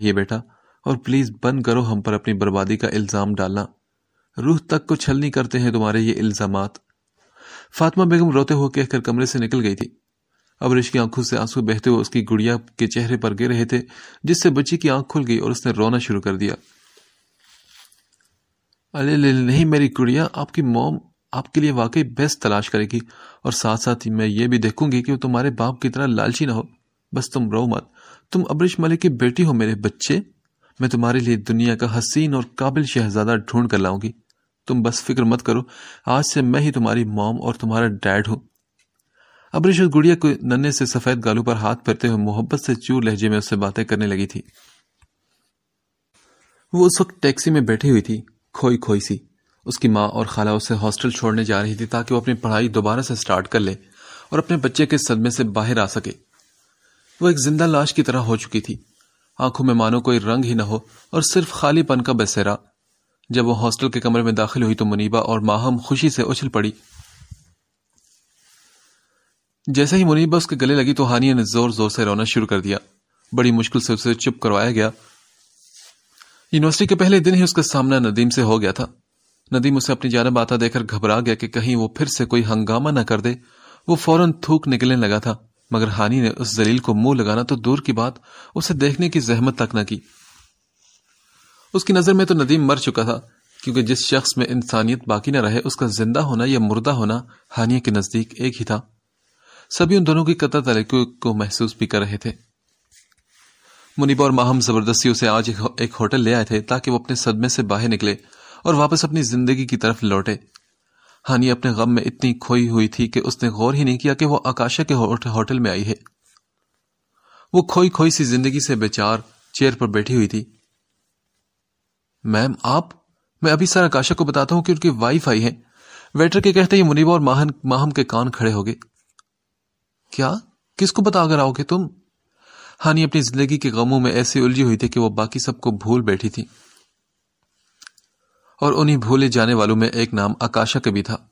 चाहिए बेटा और प्लीज़ बंद करो हम पर अपनी बर्बादी का इल्ज़ाम डालना रूह तक को छलनी करते हैं तुम्हारे ये इल्ज़ाम फातिमा बेगम रोते हुए कहकर कमरे से निकल गई थी अबरिश की आंखों से आंसू बहते हुए उसकी गुड़िया के चेहरे पर गिर रहे थे जिससे बच्ची की आंख खुल गई और उसने रोना शुरू कर दिया अरे ले नहीं मेरी गुड़िया आपकी मोम आपके लिए वाकई बेस्ट तलाश करेगी और साथ साथ ही मैं ये भी देखूंगी कि वो तुम्हारे बाप की तरह लालची ना हो बस तुम रो मत तुम अबरीश मलिक की बेटी हो मेरे बच्चे मैं तुम्हारे लिए दुनिया का हसीन और काबिल शहजादा ढूंढ कर लाऊंगी तुम बस फिक्र मत करो आज से मैं ही तुम्हारी मॉम और तुम्हारा डैड हूं अबरिश उस गुड़िया को नन्हे से सफेद गालू पर हाथ फेरते हुए मोहब्बत से चूर लहजे में उससे बातें करने लगी थी वो उस वक्त टैक्सी में बैठी हुई थी खोई खोई सी उसकी माँ और खाला उसे हॉस्टल छोड़ने जा रही थी ताकि वो अपनी पढ़ाई दोबारा से स्टार्ट कर ले और अपने बच्चे के सदमे से बाहर आ सके वो एक जिंदा लाश की तरह हो चुकी थी आंखों में मानो कोई रंग ही न हो और सिर्फ खालीपन का बसेरा जब वो हॉस्टल के कमरे में दाखिल हुई तो मुनीबा और माहम खुशी से उछल पड़ी जैसे ही मुनीबा उसके गले लगी तो हानिया ने जोर जोर से रोना शुरू कर दिया बड़ी मुश्किल से उसे चुप करवाया गया यूनिवर्सिटी के पहले दिन ही उसका सामना नदीम से हो गया था नदीम उसे अपनी जानब आता देखकर घबरा गया कि कहीं वो फिर से कोई हंगामा न कर दे वो फौरन थूक निकलने लगा था मगर हानि ने उस जलील को मुंह लगाना तो दूर की बात उसे देखने की जहमत तक न की उसकी नजर में तो नदीम मर चुका था क्योंकि जिस शख्स में इंसानियत बाकी न रहे उसका जिंदा होना या मुर्दा होना हानिया के नजदीक एक ही था सभी उन दोनों की कतर तरीके को महसूस भी कर रहे थे मुनीबा और माहम जबरदस्ती उसे आज एक होटल ले आए थे ताकि वो अपने सदमे से बाहर निकले और वापस अपनी जिंदगी की तरफ लौटे हानि अपने गम में इतनी खोई हुई थी कि उसने गौर ही नहीं किया कि वो आकाशा के होटल में आई है वो खोई खोई सी जिंदगी से बेचार चेयर पर बैठी हुई थी मैम आप मैं अभी सर आकाशा को बताता हूं कि उनकी वाइफ आई है वेटर के कहते ही मुनीबा और माहन माहम के कान खड़े हो गए क्या किसको बता कर आओगे तुम हानि अपनी जिंदगी के गमों में ऐसी उलझी हुई थी कि वो बाकी सबको भूल बैठी थी और उन्हीं भूले जाने वालों में एक नाम आकाशा का भी था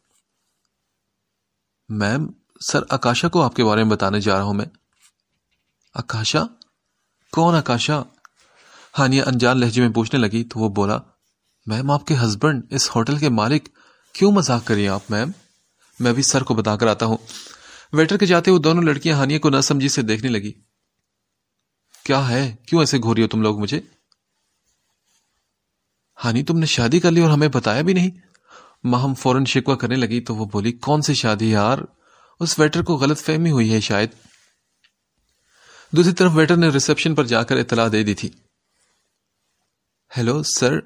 मैम सर आकाशा को आपके बारे में बताने जा रहा हूं मैं आकाशा कौन आकाशा हानिया अनजान लहजे में पूछने लगी तो वो बोला मैम आपके हस्बैंड इस होटल के मालिक क्यों मजाक करिए आप मैम मैं भी सर को बताकर आता हूं वेटर के जाते हुए दोनों लड़कियां हानिया को नासमझी से देखने लगी क्या है क्यों ऐसे घोरी हो तुम लोग मुझे हानि तुमने शादी कर ली और हमें बताया भी नहीं माँ हम फौरन शिकवा करने लगी तो वो बोली कौन सी शादी यार उस वेटर को गलत फहमी हुई है शायद दूसरी तरफ वेटर ने रिसेप्शन पर जाकर इतला दे दी थी हेलो सर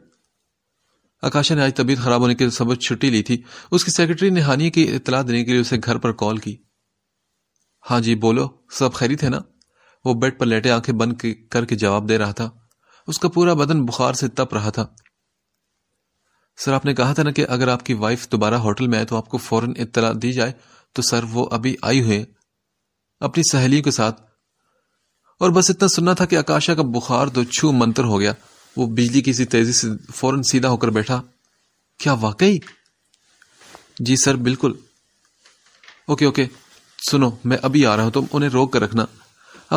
आकाशा ने आज तबीयत खराब होने के सबब छुट्टी ली थी उसकी सेक्रेटरी ने हानि की इतला देने के लिए उसे घर पर कॉल की हाँ जी बोलो सब खैरित है ना वो बेड पर लेटे आंखें बंद करके जवाब दे रहा था उसका पूरा बदन बुखार से तप रहा था सर आपने कहा था ना कि अगर आपकी वाइफ दोबारा होटल में आए तो आपको फौरन इतला दी जाए तो सर वो अभी आई हुए अपनी सहेलियों के साथ और बस इतना सुनना था कि आकाशा का बुखार तो छू मंत्र हो गया वो बिजली किसी तेजी से फौरन सीधा होकर बैठा क्या वाकई जी सर बिल्कुल ओके ओके सुनो मैं अभी आ रहा हूं तुम तो उन्हें रोक कर रखना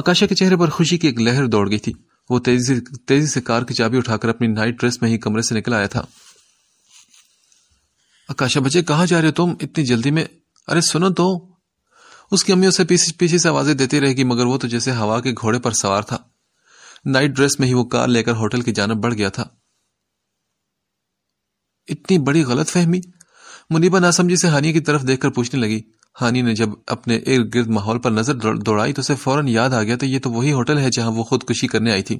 आकाशा के चेहरे पर खुशी की एक लहर दौड़ गई थी वो तेजी से तेजी से कार की चाबी उठाकर अपनी नाइट ड्रेस में ही कमरे से निकल आया था आकाशा बच्चे कहाँ जा रहे हो तुम इतनी जल्दी में अरे सुनो तो उसकी अम्मी उसे पीछे पीछे से आवाजें देती रहेगी मगर वो तो जैसे हवा के घोड़े पर सवार था नाइट ड्रेस में ही वो कार लेकर होटल की जानब बढ़ गया था इतनी बड़ी गलत फहमी मुनीबा नासमझी से हानिया की तरफ देखकर पूछने लगी हानि ने जब अपने इर्द गिर्द माहौल पर नजर दौड़ाई तो उसे फौरन याद आ गया तो ये तो वही होटल है जहां वो खुदकुशी करने आई थी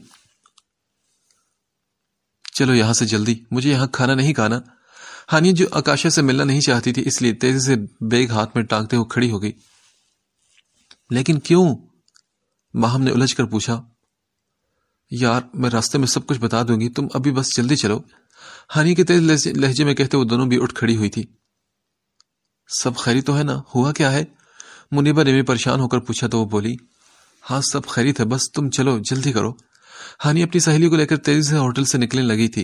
चलो यहां से जल्दी मुझे यहां खाना नहीं खाना हानि जो आकाशा से मिलना नहीं चाहती थी इसलिए तेजी से बैग हाथ में टांगते हुए खड़ी हो गई लेकिन क्यों माहम ने उलझ कर पूछा यार मैं रास्ते में सब कुछ बता दूंगी तुम अभी बस जल्दी चलो हानि के तेज लहजे में कहते हुए दोनों भी उठ खड़ी हुई थी सब खैरी तो है ना हुआ क्या है मुनीबा ने भी परेशान होकर पूछा तो वो बोली हाँ सब खैरी है बस तुम चलो जल्दी करो हानि अपनी सहेली को लेकर तेजी से होटल से निकलने लगी थी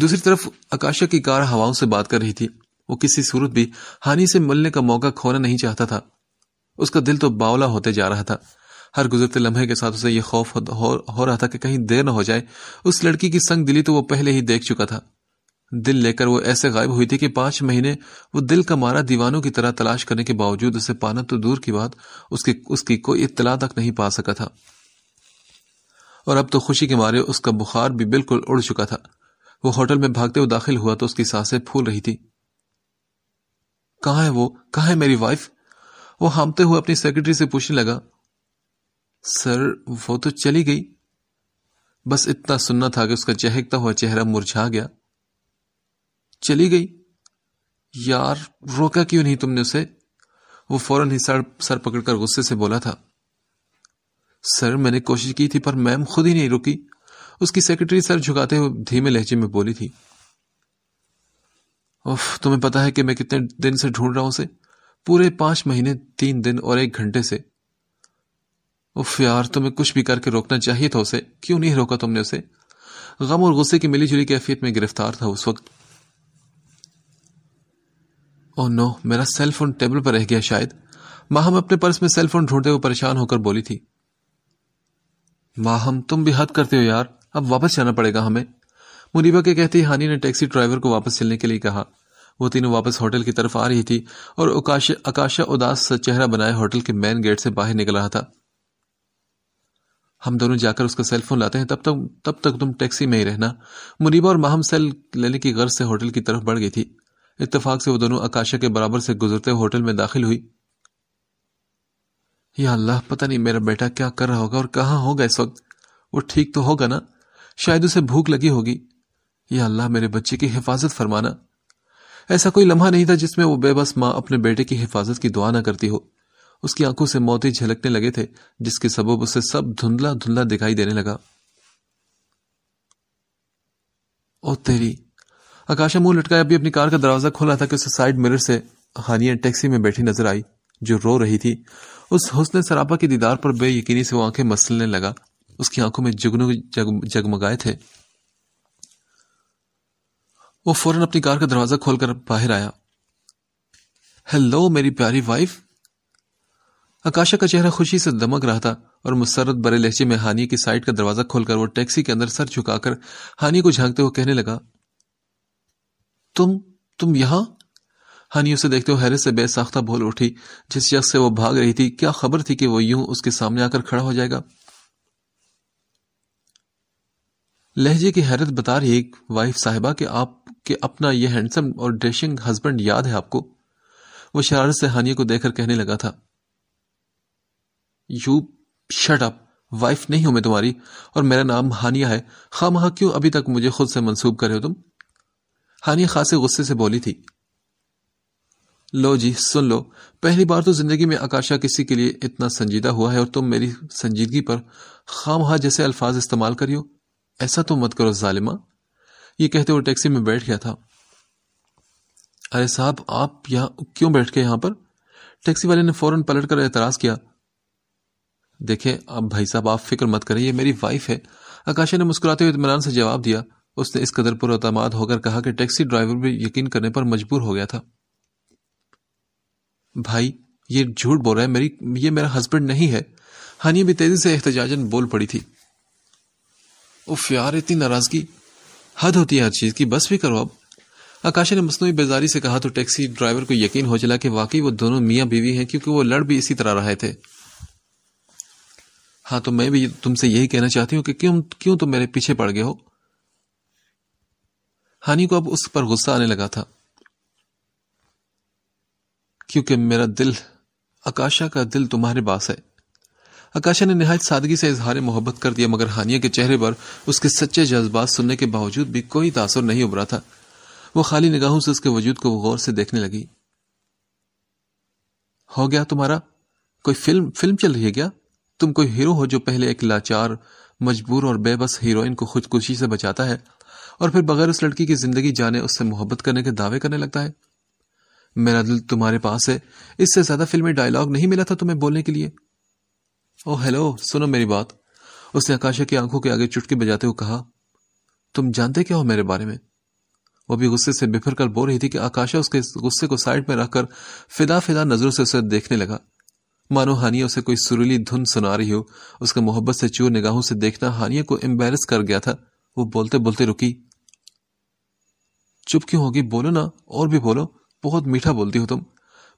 दूसरी तरफ आकाशा की कार हवाओं से बात कर रही थी वो किसी सूरत भी हानि से मिलने का मौका खोना नहीं चाहता था उसका दिल तो बावला होते जा रहा था हर गुजरते लम्हे के साथ उसे यह खौफ हो, हो रहा था कि कहीं देर न हो जाए उस लड़की की संग दिली तो वो पहले ही देख चुका था दिल लेकर वो ऐसे गायब हुई थी कि पांच महीने वो दिल का मारा दीवानों की तरह तलाश करने के बावजूद उसे पाना तो दूर की बात उसकी उसकी कोई इतला तक नहीं पा सका था और अब तो खुशी के मारे उसका बुखार भी बिल्कुल उड़ चुका था वो होटल में भागते हुए दाखिल हुआ तो उसकी सांसें फूल रही थी कहां है वो कहा है मेरी वाइफ वो हामते हुए अपनी सेक्रेटरी से पूछने लगा सर वो तो चली गई बस इतना सुनना था कि उसका चहकता हुआ चेहरा मुरझा गया चली गई यार रोका क्यों नहीं तुमने उसे वो फौरन ही सर सर पकड़कर गुस्से से बोला था सर मैंने कोशिश की थी पर मैम खुद ही नहीं रुकी उसकी सेक्रेटरी सर झुकाते हुए धीमे लहजे में बोली थी उफ तुम्हें पता है कि मैं कितने दिन से ढूंढ रहा हूं उसे पूरे पांच महीने तीन दिन और एक घंटे से उफ यार तुम्हें कुछ भी करके रोकना चाहिए था उसे क्यों नहीं रोका तुमने उसे गम और गुस्से की मिली जुली कैफियत में गिरफ्तार था उस वक्त ओ नो मेरा सेल फोन टेबल पर रह गया शायद माहम अपने पर्स में सेल फोन ढूंढते हुए परेशान होकर बोली थी माहम तुम भी हद करते हो यार अब वापस जाना पड़ेगा हमें मुनीबा के कहते ही हानि ने टैक्सी ड्राइवर को वापस चलने के लिए कहा वो तीनों वापस होटल की तरफ आ रही थी और आकाशा उदास चेहरा बनाए होटल के मेन गेट से बाहर निकल रहा था हम दोनों जाकर उसका सेल फोन लाते हैं तब तक तब तक तुम टैक्सी में ही रहना मुनीबा और माहम सेल लेने की गर्ज से होटल की तरफ बढ़ गई थी इतफाक से वो दोनों आकाशा के बराबर से गुजरते होटल में दाखिल हुई या अल्लाह पता नहीं मेरा बेटा क्या कर रहा होगा और कहाँ होगा इस वक्त वो ठीक तो होगा ना शायद उसे भूख लगी होगी या अल्लाह मेरे बच्चे की हिफाजत फरमाना ऐसा कोई लम्हा नहीं था जिसमें वो बेबस माँ अपने बेटे की हिफाजत की दुआ ना करती हो उसकी आंखों से मोती झलकने लगे थे जिसके सबब उसे सब धुंधला धुंधला दिखाई देने लगा ओ तेरी आकाशा मुंह लटकाए अभी अपनी कार का दरवाजा खोला था कि उसे साइड मिरर से हानिया टैक्सी में बैठी नजर आई जो रो रही थी उस हुसन सरापा के दीदार पर बेयकीनी से वो आंखें मसलने लगा उसकी आंखों में जुगनू जग, जगमगाए थे वो फौरन अपनी कार का दरवाजा खोलकर बाहर आया हेलो मेरी प्यारी वाइफ आकाशा का चेहरा खुशी से दमक रहा था और मुसरत बड़े लहजे में हानिया की साइड का दरवाजा खोलकर वो टैक्सी के अंदर सर झुकाकर हानिया को झांकते हुए कहने लगा तुम तुम यहां हानिया उसे देखते हुए हैरत से बेसाख्ता बोल उठी जिस शख्स से वो भाग रही थी क्या खबर थी कि वो यूं उसके सामने आकर खड़ा हो जाएगा लहजे की हैरत बता रही एक वाइफ साहिबा आप आपके अपना यह हैंडसम और ड्रेसिंग हस्बैंड याद है आपको वो शरारत से हानिया को देखकर कहने लगा था यू शट अप वाइफ नहीं हूं मैं तुम्हारी और मेरा नाम हानिया है खाम हाँ, क्यों अभी तक मुझे खुद से मंसूब करे हो तुम हानिया खासे गुस्से से बोली थी लो जी सुन लो पहली बार तो जिंदगी में आकाशा किसी के लिए इतना संजीदा हुआ है और तुम मेरी संजीदगी पर खाम जैसे अल्फाज इस्तेमाल करियो ऐसा तो मत करो जालिमा ये कहते हुए टैक्सी में बैठ गया था अरे साहब आप यहां क्यों बैठ गए यहां पर टैक्सी वाले ने फौरन पलट कर एतराज़ किया देखें अब भाई साहब आप फिक्र मत करें यह मेरी वाइफ है आकाशा ने मुस्कुराते हुए इतमान से जवाब दिया उसने इस कदर पर अतमाद होकर कहा कि टैक्सी ड्राइवर भी यकीन करने पर मजबूर हो गया था भाई ये झूठ बोल रहा है मेरी ये मेरा हस्बैंड नहीं है हानिया भी तेजी से एहतजाजन बोल पड़ी थी उफ यार इतनी नाराजगी हद होती है हर चीज़ की बस भी करो अब आकाशा ने मसनू बेजारी से कहा तो टैक्सी ड्राइवर को यकीन हो चला कि वाकई वो दोनों मियाँ बीवी हैं क्योंकि वो लड़ भी इसी तरह रहे थे हाँ तो मैं भी तुमसे यही कहना चाहती हूं कि क्यों क्यों तुम मेरे पीछे पड़ गए हो हानि को अब उस पर गुस्सा आने लगा था क्योंकि मेरा दिल आकाशा का दिल तुम्हारे पास है आकाशा ने नहायत सादगी से इजहार मोहब्बत कर दिया मगर हानिया के चेहरे पर उसके सच्चे जज्बात सुनने के बावजूद भी कोई तासर नहीं उभरा था वो खाली निगाहों से उसके वजूद को गौर से देखने लगी हो गया तुम्हारा कोई फिल्म फिल्म चल रही है क्या तुम कोई हीरो हो जो पहले एक लाचार मजबूर और बेबस हीरोइन को खुदकुशी से बचाता है और फिर बगैर उस लड़की की जिंदगी जाने उससे मोहब्बत करने के दावे करने लगता है मेरा दिल तुम्हारे पास है इससे ज्यादा फिल्मी डायलॉग नहीं मिला था तुम्हें बोलने के लिए ओ हेलो सुनो मेरी बात उसने आकाशा की आंखों के आगे चुटकी बजाते हुए कहा तुम जानते क्या हो मेरे बारे में वो भी गुस्से से बिफर कर बो रही थी कि आकाशा उसके गुस्से को साइड में रखकर फिदा फिदा नजरों से उसे देखने लगा मानो हानिया उसे कोई सुरीली धुन सुना रही हो उसके मोहब्बत से चूर निगाहों से देखना हानिया को एम्बेरस कर गया था वो बोलते बोलते रुकी चुप क्यों होगी बोलो ना और भी बोलो बहुत मीठा बोलती हो तुम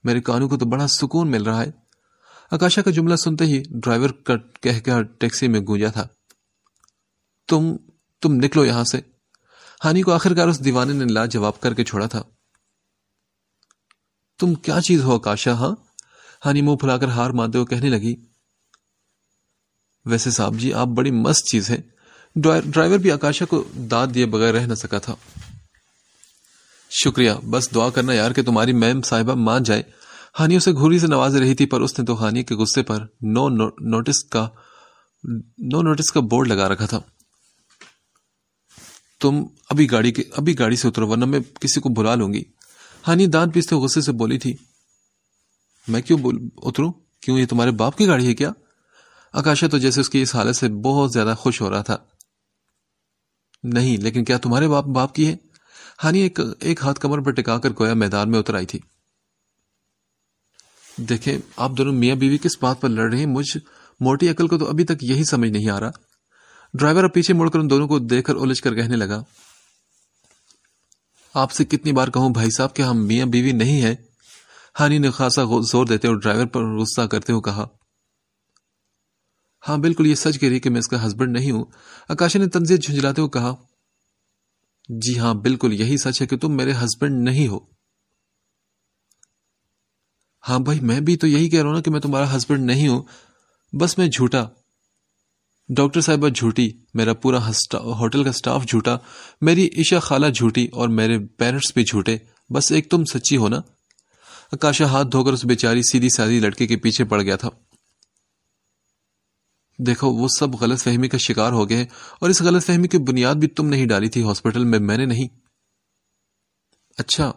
मेरे कानों को तो बड़ा सुकून मिल रहा है आकाशा का जुमला सुनते ही ड्राइवर का कहकर टैक्सी में गूंजा था तुम तुम निकलो यहां से हानि को आखिरकार उस दीवाने ने लाजवाब करके छोड़ा था तुम क्या चीज हो आकाशा हां हानि मुंह फुलाकर हार मानते हुए कहने लगी वैसे साहब जी आप बड़ी मस्त चीज है ड्राइवर भी आकाशा को दाद दिए बगैर रह ना सका था शुक्रिया बस दुआ करना यार कि तुम्हारी मैम साहिबा मान जाए हानी उसे घूरी से नवाज रही थी पर उसने तो हानि के गुस्से पर नो, नोटिस का नो नोटिस का बोर्ड लगा रखा था तुम अभी गाड़ी के अभी गाड़ी से उतरो वरना मैं किसी को बुला लूंगी हानि दांत पीसते गुस्से से बोली थी मैं क्यों उतरू क्यों ये तुम्हारे बाप की गाड़ी है क्या आकाशा तो जैसे उसकी इस हालत से बहुत ज्यादा खुश हो रहा था नहीं लेकिन क्या तुम्हारे बाप बाप की है हानि एक एक हाथ कमर पर टिकाकर गोया मैदान में उतर आई थी देखें आप दोनों मियाँ बीवी किस बात पर लड़ रहे हैं मुझ मोटी अकल को तो अभी तक यही समझ नहीं आ रहा ड्राइवर अब पीछे मुड़कर उन दोनों को देखकर उलझ कर कहने लगा आपसे कितनी बार कहूं भाई साहब कि हम मियाँ बीवी नहीं है हानि ने खासा जोर देते और ड्राइवर पर गुस्सा करते हुए कहा हाँ बिल्कुल ये सच कह रही कि मैं इसका हस्बैंड नहीं हूं आकाशा ने तंजीर झुंझलाते हुए कहा जी हाँ बिल्कुल यही सच है कि तुम मेरे हस्बैंड नहीं हो हाँ भाई मैं भी तो यही कह रहा हूं ना कि मैं तुम्हारा हस्बैंड नहीं हूं बस मैं झूठा डॉक्टर साहबा झूठी मेरा पूरा होटल का स्टाफ झूठा मेरी ईशा खाला झूठी और मेरे पेरेंट्स भी झूठे बस एक तुम सच्ची हो ना आकाशा हाथ धोकर उस बेचारी सीधी साधी लड़के के पीछे पड़ गया था देखो वो सब गलत फहमी का शिकार हो गए और इस गलत फहमी की बुनियाद भी तुम नहीं डाली थी हॉस्पिटल में मैंने नहीं अच्छा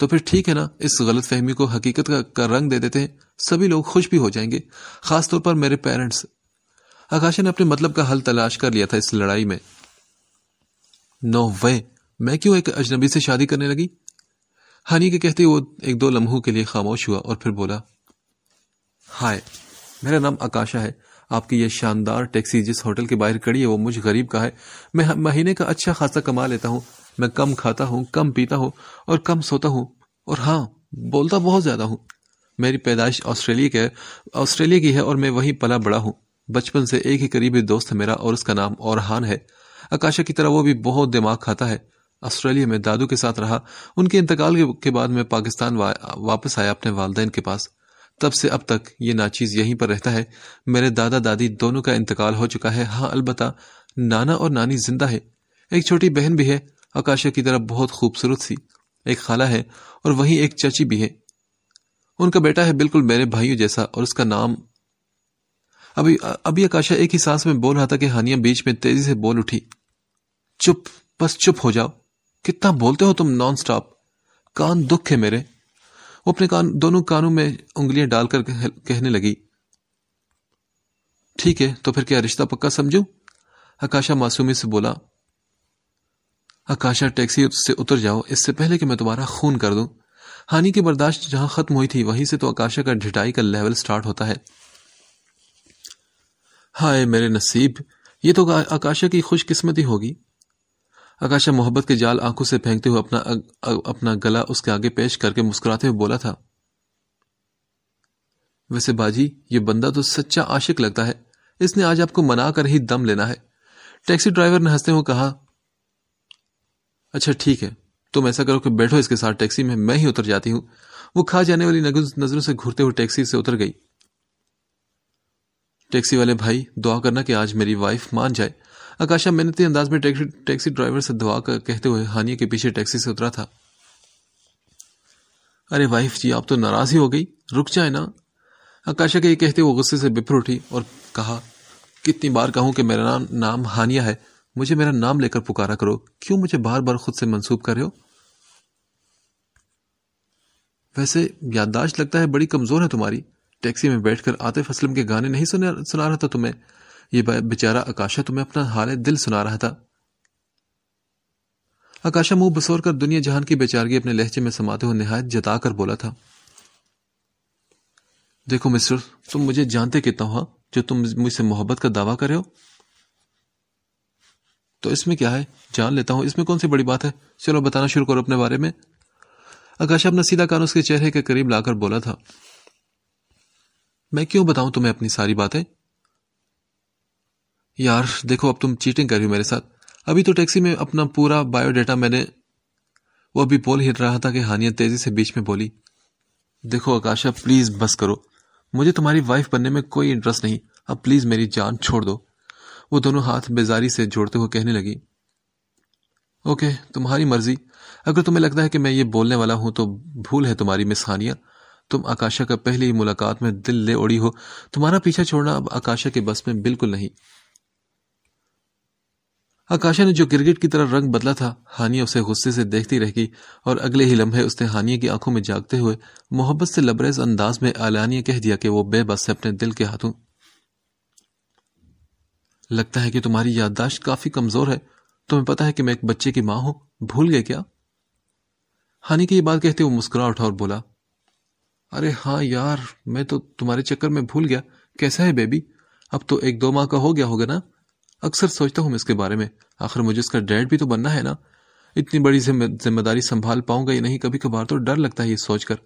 तो फिर ठीक है ना इस गलत फहमी को हकीकत का, का रंग दे देते हैं सभी लोग खुश भी हो जाएंगे खासतौर पर मेरे पेरेंट्स आकाशा ने अपने मतलब का हल तलाश कर लिया था इस लड़ाई में नो वे मैं क्यों एक अजनबी से शादी करने लगी हनी के कहते वो एक दो लम्हों के लिए खामोश हुआ और फिर बोला हाय मेरा नाम आकाशा है आपकी यह शानदार टैक्सी जिस होटल के बाहर खड़ी है वो मुझ गरीब का है मैं महीने का अच्छा खासा कमा लेता हूँ मैं कम खाता हूँ कम पीता हूँ और कम सोता हूँ और हाँ बोलता बहुत ज़्यादा हूँ मेरी पैदाइश ऑस्ट्रेलिया की है ऑस्ट्रेलिया की है और मैं वहीं पला बड़ा हूँ बचपन से एक ही करीबी दोस्त है मेरा और उसका नाम औरहान है आकाशा की तरह वो भी बहुत दिमाग खाता है ऑस्ट्रेलिया में दादू के साथ रहा उनके इंतकाल के बाद मैं पाकिस्तान वा, वापस आया अपने वालदेन के पास तब से अब तक ये नाचीज़ यहीं पर रहता है मेरे दादा दादी दोनों का इंतकाल हो चुका है हाँ अलबत् नाना और नानी जिंदा है एक छोटी बहन भी है आकाशा की तरह बहुत खूबसूरत सी एक खाला है और वही एक चाची भी है उनका बेटा है बिल्कुल मेरे भाइयों जैसा और उसका नाम अभी अभी आकाशा एक ही सांस में बोल रहा था कि हानिया बीच में तेजी से बोल उठी चुप बस चुप हो जाओ कितना बोलते हो तुम नॉन स्टॉप कान दुख है मेरे वो अपने कान दोनों कानों में उंगलियां डालकर कह, कहने लगी ठीक है तो फिर क्या रिश्ता पक्का समझू आकाशा मासूमी से बोला आकाशा टैक्सी से उतर जाओ इससे पहले कि मैं तुम्हारा खून कर दूं हानि की बर्दाश्त जहां खत्म हुई थी वहीं से तो आकाशा का ढिटाई का लेवल स्टार्ट होता है हाय मेरे नसीब ये तो आकाशा की खुशकिस्मती होगी आकाशा मोहब्बत के जाल आंखों से फेंकते हुए अपना अग, अग, अपना गला उसके आगे पेश करके मुस्कुराते हुए बोला था वैसे बाजी ये बंदा तो सच्चा आशिक लगता है इसने आज आपको मना कर ही दम लेना है टैक्सी ड्राइवर ने हंसते हुए कहा अच्छा ठीक है तुम ऐसा करो कि बैठो इसके साथ टैक्सी में मैं ही उतर जाती हूं वो खा जाने वाली नजरों से घूरते हुए टैक्सी से उतर गई टैक्सी वाले भाई दुआ करना कि आज मेरी वाइफ मान जाए आकाशा मेहनती अंदाज में टैक्सी टैक्सी ड्राइवर से दुआ कर कहते हुए हानिया के पीछे टैक्सी से उतरा था अरे वाइफ जी आप तो नाराज ही हो गई रुक जाए ना आकाशा के ये कहते हुए गुस्से से बिफर उठी और कहा कितनी बार कहूं कि मेरा नाम नाम हानिया है मुझे मेरा नाम लेकर पुकारा करो क्यों मुझे बार बार खुद से मंसूब कर रहे हो वैसे याददाश्त लगता है बड़ी कमज़ोर है तुम्हारी टैक्सी में बैठकर आतिफ असलम के गाने नहीं सुने सुना रहा था तुम्हें ये बेचारा आकाशा तुम्हें अपना हाल दिल सुना रहा था आकाशा मुंह बसोर कर दुनिया जहान की बेचारगी अपने लहजे में समाते हुए नहायत जता कर बोला था देखो मिस्टर तुम मुझे जानते कितना हुआ हाँ? जो तुम मुझसे मोहब्बत का दावा कर रहे हो तो इसमें क्या है जान लेता हूं इसमें कौन सी बड़ी बात है चलो बताना शुरू करो अपने बारे में आकाश अपना सीधा कान उसके चेहरे के करीब लाकर बोला था मैं क्यों बताऊं तुम्हें अपनी सारी बातें यार देखो अब तुम चीटिंग कर रही हो मेरे साथ अभी तो टैक्सी में अपना पूरा बायोडाटा मैंने वो अभी बोल हिट रहा था कि हानिया तेजी से बीच में बोली देखो आकाशा प्लीज बस करो मुझे तुम्हारी वाइफ बनने में कोई इंटरेस्ट नहीं अब प्लीज मेरी जान छोड़ दो वो दोनों हाथ बेजारी से जोड़ते हुए कहने लगी ओके तुम्हारी मर्जी अगर तुम्हें लगता है कि मैं ये बोलने वाला हूं तो भूल है तुम्हारी मिस हानिया तुम आकाशा का पहली ही मुलाकात में दिल ले उड़ी हो तुम्हारा पीछा छोड़ना अब आकाशा के बस में बिल्कुल नहीं आकाशा ने जो गिरगिट की तरह रंग बदला था हानिया उसे गुस्से से देखती रह गई और अगले ही लम्हे उसने हानिया की आंखों में जागते हुए मोहब्बत से लबरेज अंदाज में आलानिया कह दिया कि वो बेबस है अपने दिल के हाथों लगता है कि तुम्हारी याददाश्त काफी कमजोर है तुम्हें पता है कि मैं एक बच्चे की मां हूं भूल गए क्या हानि की ये बात कहते वो मुस्कुरा उठा और बोला अरे हाँ यार मैं तो तुम्हारे चक्कर में भूल गया कैसा है बेबी अब तो एक दो माह का हो गया होगा ना अक्सर सोचता हूँ मैं इसके बारे में आखिर मुझे इसका डैड भी तो बनना है ना इतनी बड़ी जिम्मेदारी संभाल पाऊंगा या नहीं कभी कभार तो डर लगता है ये सोचकर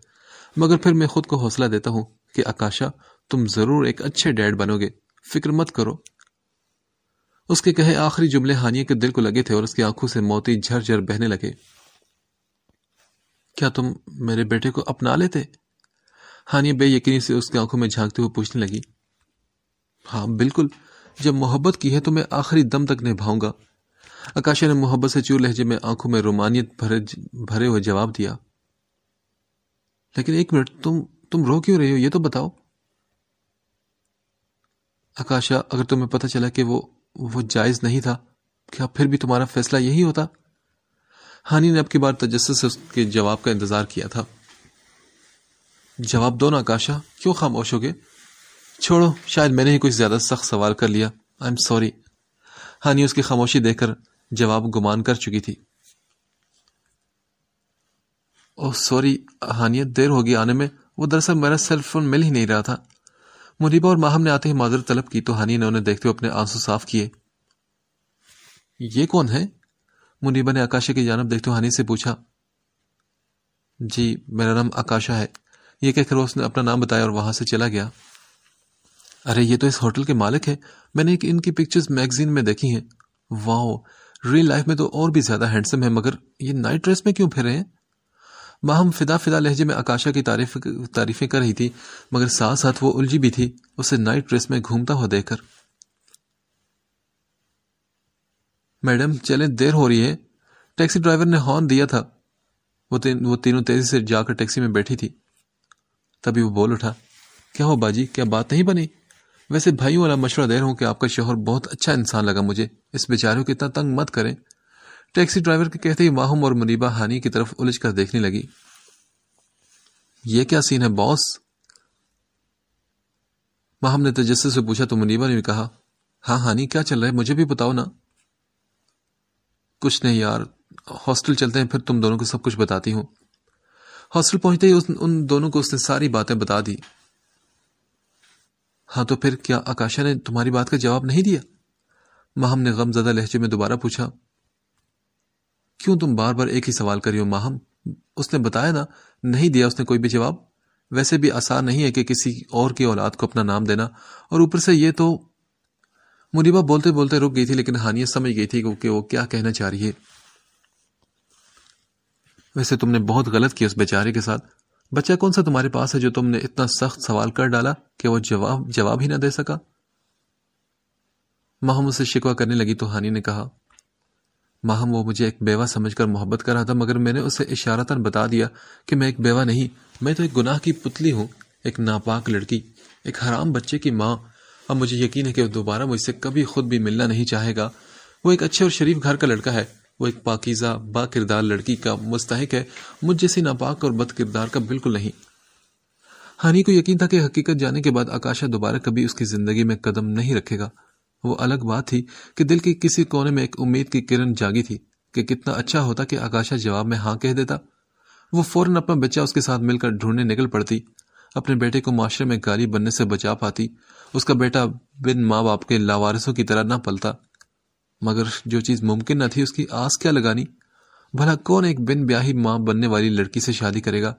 मगर फिर मैं खुद को हौसला देता हूं कि आकाशा तुम जरूर एक अच्छे डैड बनोगे फिक्र मत करो उसके कहे आखिरी जुमले हानिया के दिल को लगे थे और उसकी आंखों से मोती झरझर बहने लगे क्या तुम मेरे बेटे को अपना लेते हानिया बेयकीनी से उसकी आंखों में झांकते हुए पूछने लगी हाँ बिल्कुल जब मोहब्बत की है तो मैं आखिरी दम तक निभाऊंगा आकाशा ने मोहब्बत से चूर लहजे में आंखों में रोमानियत भरे भरे हुए जवाब दिया लेकिन एक मिनट तुम तुम रो क्यों रहे हो ये तो बताओ आकाशा अगर तुम्हें पता चला कि वो वो जायज नहीं था क्या फिर भी तुम्हारा फैसला यही होता हानि ने अब की बार तजस से उसके जवाब का इंतजार किया था जवाब दो ना आकाशा क्यों खामोश हो गए छोड़ो शायद मैंने ही कुछ ज्यादा सख्त सवाल कर लिया आई एम सॉरी हानि उसकी खामोशी देखकर जवाब गुमान कर चुकी थी ओह सॉरी हानिया देर होगी आने में वो दरअसल मेरा सेल फोन मिल ही नहीं रहा था मुनीबा और माहम ने आते ही माजरत तलब की तो हनी ने उन्हें देखते हुए अपने आंसू साफ किए ये कौन है मुनीबा ने आकाशा की जानब देखते हुए हनी से पूछा जी मेरा नाम आकाशा है ये कहकर उसने अपना नाम बताया और वहां से चला गया अरे ये तो इस होटल के मालिक है मैंने एक इनकी पिक्चर्स मैगजीन में देखी हैं वाह रियल लाइफ में तो और भी ज्यादा हैंडसम है मगर ये नाइट ड्रेस में क्यों फिर रहे हैं हम फिदा फिदा लहजे में आकाशा की तारीफ तारीफें कर रही थी मगर साथ साथ वो उलझी भी थी उसे नाइट ड्रेस में घूमता हुआ देखकर मैडम चले देर हो रही है टैक्सी ड्राइवर ने हॉर्न दिया था वो तीन वो तीनों तेजी से जाकर टैक्सी में बैठी थी तभी वो बोल उठा क्या हो बाजी क्या बात नहीं बनी वैसे भाई वाला मशवरा दे रहा हूँ कि आपका शोहर बहुत अच्छा इंसान लगा मुझे इस बेचारे को इतना तंग मत करें टैक्सी ड्राइवर के कहते ही माहूम और मुनीबा हानि की तरफ उलझ कर देखने लगी यह क्या सीन है बॉस माहम ने तजस्से से पूछा तो मुनीबा ने भी कहा हाँ हानि क्या चल रहा है मुझे भी बताओ ना कुछ नहीं यार हॉस्टल चलते हैं फिर तुम दोनों को सब कुछ बताती हूं हॉस्टल पहुंचते ही उस, उन दोनों को उसने सारी बातें बता दी हाँ तो फिर क्या आकाशा ने तुम्हारी बात का जवाब नहीं दिया माहम ने गमजदा लहजे में दोबारा पूछा क्यों तुम बार बार एक ही सवाल करियो माहम उसने बताया ना नहीं दिया उसने कोई भी जवाब वैसे भी आसान नहीं है कि किसी और की औलाद को अपना नाम देना और ऊपर से ये तो मुनीबा बोलते बोलते रुक गई थी लेकिन हानिया समझ गई थी कि वो क्या कहना चाह रही है वैसे तुमने बहुत गलत किया उस बेचारे के साथ बच्चा कौन सा तुम्हारे पास है जो तुमने इतना सख्त सवाल कर डाला कि वो जवाब जवाब ही ना दे सका माहम उसे शिकवा करने लगी तो हानि ने कहा माहम वो मुझे एक बेवा समझकर मोहब्बत कर रहा था मगर मैंने उसे इशारतन बता दिया कि मैं एक बेवा नहीं मैं तो एक गुनाह की पुतली हूँ एक नापाक लड़की एक हराम बच्चे की माँ अब मुझे यकीन है कि वो दोबारा मुझसे कभी खुद भी मिलना नहीं चाहेगा वो एक अच्छे और शरीफ घर का लड़का है वो एक पाकिजा बा किरदार लड़की का मुस्तक है मुझ जैसी नापाक और बद किरदार का बिल्कुल नहीं हनी को यकीन था कि हकीकत जाने के बाद आकाशा दोबारा कभी उसकी जिंदगी में कदम नहीं रखेगा वो अलग बात थी कि दिल के किसी कोने में एक उम्मीद की किरण जागी थी कि कितना अच्छा होता कि आकाशा जवाब में हाँ कह देता वो फौरन अपना बच्चा उसके साथ मिलकर ढूंढने निकल पड़ती अपने बेटे को माशरे में गाली बनने से बचा पाती उसका बेटा बिन माँ बाप के लावारिसों की तरह ना पलता मगर जो चीज़ मुमकिन न थी उसकी आस क्या लगानी भला कौन एक बिन ब्याही माँ बनने वाली लड़की से शादी करेगा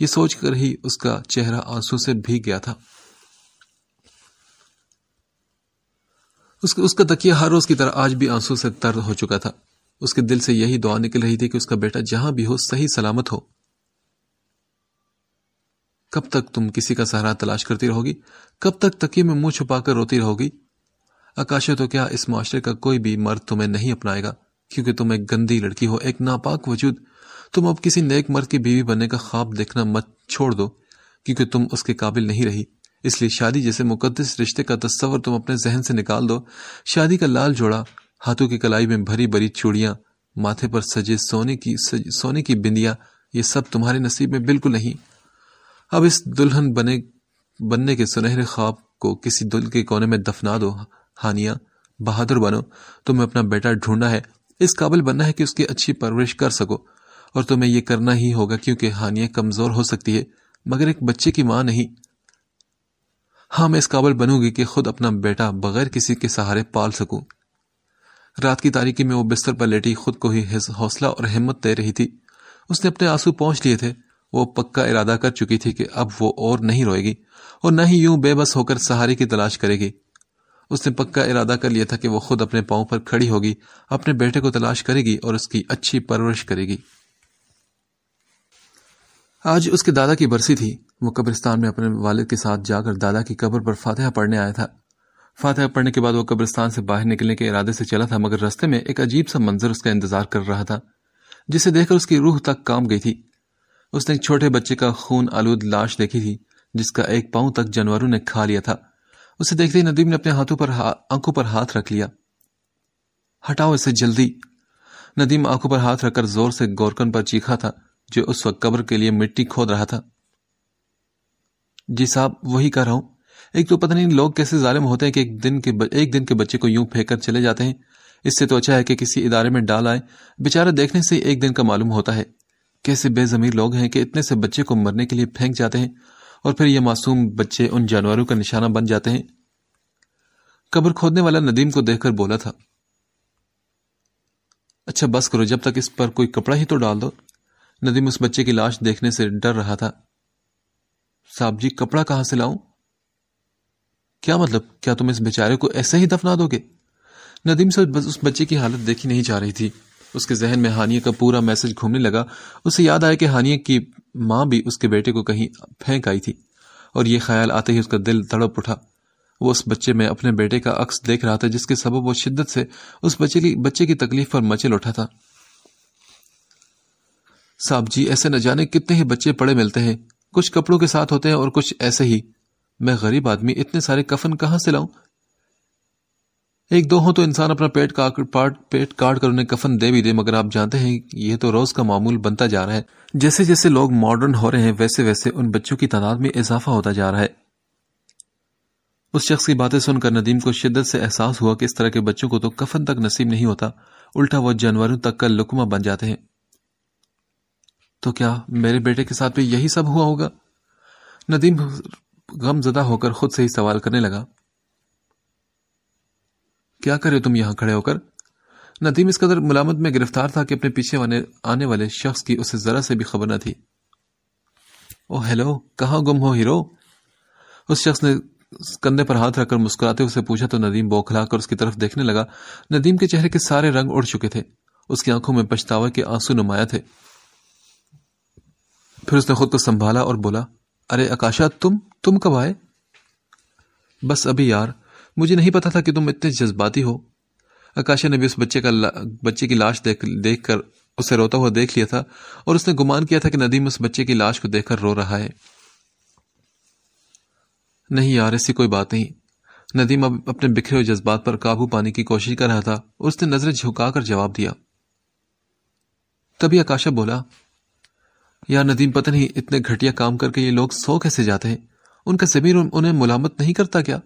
ये सोचकर ही उसका चेहरा आंसू से भीग गया था उसका उसका तकिया हर रोज की तरह आज भी आंसू से तर हो चुका था उसके दिल से यही दुआ निकल रही थी कि उसका बेटा जहां भी हो सही सलामत हो कब तक तुम किसी का सहारा तलाश करती रहोगी कब तक तकिए में मुंह छुपाकर रोती रहोगी आकाशा तो क्या इस माशरे का कोई भी मर्द तुम्हें नहीं अपनाएगा क्योंकि तुम एक गंदी लड़की हो एक नापाक वजूद तुम अब किसी नेक मर्द की बीवी बनने का ख्वाब देखना मत छोड़ दो क्योंकि तुम उसके काबिल नहीं रही इसलिए शादी जैसे मुकदस रिश्ते का तस्वर तुम अपने जहन से निकाल दो शादी का लाल जोड़ा हाथों की कलाई में भरी भरी चूड़ियाँ माथे पर सजे सोने की सज, सोने की बिंदिया ये सब तुम्हारे नसीब में बिल्कुल नहीं अब इस दुल्हन बने बनने के सुनहरे ख्वाब को किसी दुल के कोने में दफना दो हानिया बहादुर बनो तुम्हें अपना बेटा ढूंढना है इस काबिल बनना है कि उसकी अच्छी परवरिश कर सको और तुम्हें यह करना ही होगा क्योंकि हानिया कमजोर हो सकती है मगर एक बच्चे की माँ नहीं हाँ मैं इस काबिल बनूंगी कि खुद अपना बेटा बगैर किसी के सहारे पाल सकूं रात की तारीखी में वो बिस्तर पर लेटी खुद को ही हौसला और हिम्मत दे रही थी उसने अपने आंसू पहुंच लिए थे वो पक्का इरादा कर चुकी थी कि अब वो और नहीं रोएगी और न ही यूं बेबस होकर सहारे की तलाश करेगी उसने पक्का इरादा कर लिया था कि वो खुद अपने पाँव पर खड़ी होगी अपने बेटे को तलाश करेगी और उसकी अच्छी परवरिश करेगी आज उसके दादा की बरसी थी वो कब्रिस्तान में अपने वालिद के साथ जाकर दादा की कब्र पर फातिहा पढ़ने आया था फातिहा पढ़ने के बाद वो कब्रिस्तान से बाहर निकलने के इरादे से चला था मगर रास्ते में एक अजीब सा मंजर उसका इंतजार कर रहा था जिसे देखकर उसकी रूह तक काम गई थी उसने एक छोटे बच्चे का खून आलूद लाश देखी थी जिसका एक पांव तक जानवरों ने खा लिया था उसे देखते ही नदीम ने अपने हाथों पर आंखों पर हाथ रख लिया हटाओ इसे जल्दी नदीम आंखों पर हाथ रखकर जोर से गोरकन पर चीखा था जो उस वक्त कब्र के लिए मिट्टी खोद रहा था जी साहब वही कह रहा हूं एक तो पता नहीं लोग कैसे जालिम होते हैं कि एक दिन के एक दिन के बच्चे को यूं फेंक कर चले जाते हैं इससे तो अच्छा है कि किसी इदारे में डाल आए बेचारा देखने से एक दिन का मालूम होता है कैसे बेजमीर लोग हैं कि इतने से बच्चे को मरने के लिए फेंक जाते हैं और फिर ये मासूम बच्चे उन जानवरों का निशाना बन जाते हैं कब्र खोदने वाला नदीम को देखकर बोला था अच्छा बस करो जब तक इस पर कोई कपड़ा ही तो डाल दो नदीम उस बच्चे की लाश देखने से डर रहा था साहब जी कपड़ा कहां से लाऊं क्या मतलब क्या तुम इस बेचारे को ऐसे ही दफना दोगे नदीम से उस बच्चे की हालत देखी नहीं जा रही थी उसके जहन में हानिया का पूरा मैसेज घूमने लगा उसे याद आया कि हानिया की मां भी उसके बेटे को कहीं फेंक आई थी और ये ख्याल आते ही उसका दिल तड़प उठा वो उस बच्चे में अपने बेटे का अक्स देख रहा था जिसके सबब वो शिद्दत से उस बच्चे की बच्चे की तकलीफ पर मचल उठा था साहब जी ऐसे न जाने कितने ही बच्चे पड़े मिलते हैं कुछ कपड़ों के साथ होते हैं और कुछ ऐसे ही मैं गरीब आदमी इतने सारे कफन कहां से लाऊं एक दो हो तो इंसान अपना पेट काट पेट काट कर उन्हें कफन दे भी दे मगर आप जानते हैं यह तो रोज का मामूल बनता जा रहा है जैसे जैसे लोग मॉडर्न हो रहे हैं वैसे वैसे उन बच्चों की तादाद में इजाफा होता जा रहा है उस शख्स की बातें सुनकर नदीम को शिद्दत से एहसास हुआ कि इस तरह के बच्चों को तो कफन तक नसीब नहीं होता उल्टा वह जानवरों तक का लुकमा बन जाते हैं तो क्या मेरे बेटे के साथ भी यही सब हुआ होगा नदीम गमजदा होकर खुद से ही सवाल करने लगा क्या करे तुम यहां खड़े होकर नदीम इस कदर मुलामत में गिरफ्तार था कि अपने पीछे वाने, आने वाले शख्स की उसे जरा से भी खबर न थी ओ हेलो कहाँ गुम हो हीरो उस शख्स ने कंधे पर हाथ रखकर मुस्कुराते उसे पूछा तो नदीम बौखलाकर उसकी तरफ देखने लगा नदीम के चेहरे के सारे रंग उड़ चुके थे उसकी आंखों में पछतावा के आंसू नुमाया थे फिर उसने खुद को संभाला और बोला अरे आकाशा तुम तुम कब आए बस अभी यार मुझे नहीं पता था कि तुम इतने जज्बाती हो आकाशा ने भी उस बच्चे का बच्चे की लाश देख देख कर उसे रोता हुआ देख लिया था और उसने गुमान किया था कि नदीम उस बच्चे की लाश को देखकर रो रहा है नहीं यार ऐसी कोई बात नहीं नदीम अब अपने बिखरे हुए जज्बात पर काबू पाने की कोशिश कर रहा था और उसने नजरें झुकाकर जवाब दिया तभी आकाशा बोला यार नदीम पता नहीं इतने घटिया काम करके ये लोग सो कैसे जाते हैं उनका जमीर उन्हें मुलामत नहीं करता क्या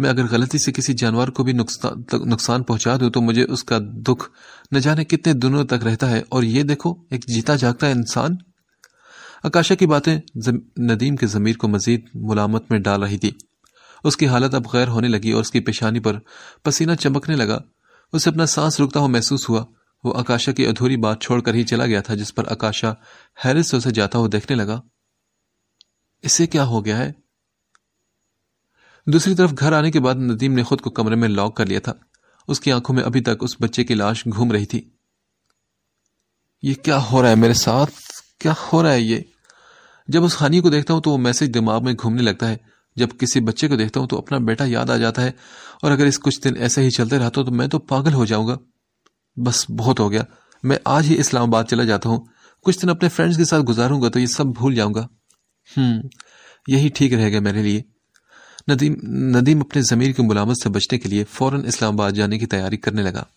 मैं अगर गलती से किसी जानवर को भी नुकसान पहुंचा दूं तो मुझे उसका दुख न जाने कितने दिनों तक रहता है और ये देखो एक जीता जागता इंसान आकाशा की बातें नदीम के ज़मीर को मजीद मुलामत में डाल रही थी उसकी हालत अब गैर होने लगी और उसकी पेशानी पर पसीना चमकने लगा उसे अपना सांस रुकता हुआ महसूस हुआ वो आकाशा की अधूरी बात छोड़कर ही चला गया था जिस पर आकाशा हैरिस से उसे जाता हुआ देखने लगा इससे क्या हो गया है दूसरी तरफ घर आने के बाद नदीम ने खुद को कमरे में लॉक कर लिया था उसकी आंखों में अभी तक उस बच्चे की लाश घूम रही थी ये क्या हो रहा है मेरे साथ क्या हो रहा है ये जब उस खानी को देखता हूं तो वो मैसेज दिमाग में घूमने लगता है जब किसी बच्चे को देखता हूं तो अपना बेटा याद आ जाता है और अगर इस कुछ दिन ऐसे ही चलते रहता तो मैं तो पागल हो जाऊंगा बस बहुत हो गया मैं आज ही इस्लामाबाद चला जाता हूँ कुछ दिन अपने फ्रेंड्स के साथ गुजारूंगा तो ये सब भूल जाऊंगा हम्म यही ठीक रहेगा मेरे लिए नदीम नदीम अपने ज़मीर की मुलामत से बचने के लिए फ़ौरन इस्लामाबाद जाने की तैयारी करने लगा